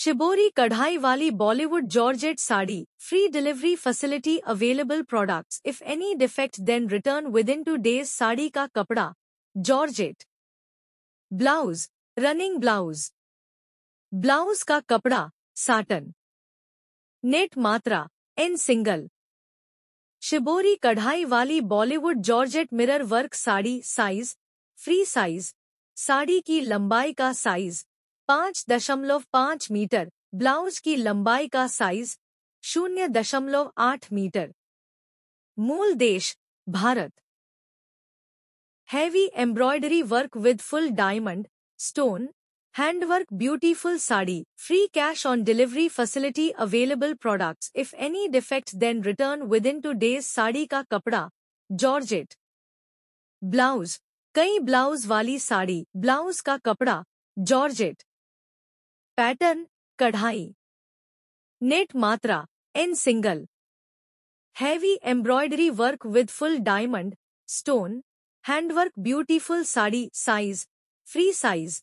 shibori कढ़ाई वाली Bollywood georgette sari free delivery facility available products if any defect then return within two days sari का कपड़ा georgette blouse running blouse blouse का कपड़ा satin net मात्रा एन सिंगल शिबोरी कढ़ाई वाली Bollywood georgette mirror work sari size free size sari की लंबाई का साइज पाँच दशमलव पाँच मीटर ब्लाउज की लंबाई का साइज शून्य दशमलव आठ मीटर मूल देश Bharat heavy embroidery work with full diamond stone handwork beautiful sari free cash on delivery facility available products if any defect then return within two days sari का कपड़ा जॉर्जेट ब्लाउज कई ब्लाउज वाली साड़ी ब्लाउज का कपड़ा जॉर्जेट पैटर्न कढ़ाई net मात्रा एन single heavy embroidery work with full diamond stone handwork beautiful sari size free size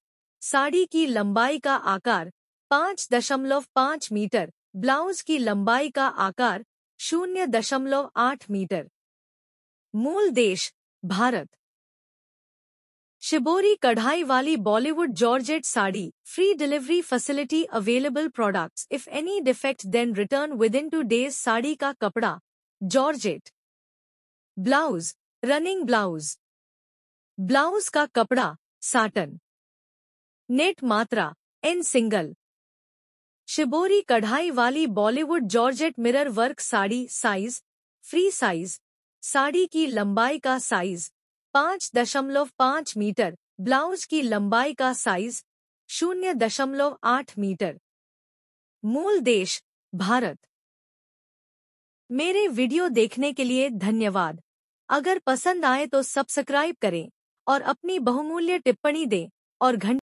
sari की लंबाई का आकार पांच दशमलव पांच मीटर ब्लाउज की लंबाई का आकार शून्य दशमलव आठ मीटर मूल देश भारत शिबोरी कढ़ाई वाली Bollywood georgette sari free delivery facility available products if any defect then return within two days sari का कपड़ा georgette blouse running blouse blouse का कपड़ा साटन नेट मात्रा एन सिंगल शिबोरी कढ़ाई वाली Bollywood georgette mirror work sari size free size sari की लंबाई का साइज पाँच दशमलव पाँच मीटर ब्लाउज की लंबाई का साइज शून्य दशमलव आठ मीटर मूल देश भारत मेरे वीडियो देखने के लिए धन्यवाद अगर पसंद आए तो सब्सक्राइब करें और अपनी बहुमूल्य टिप्पणी दें और घंटे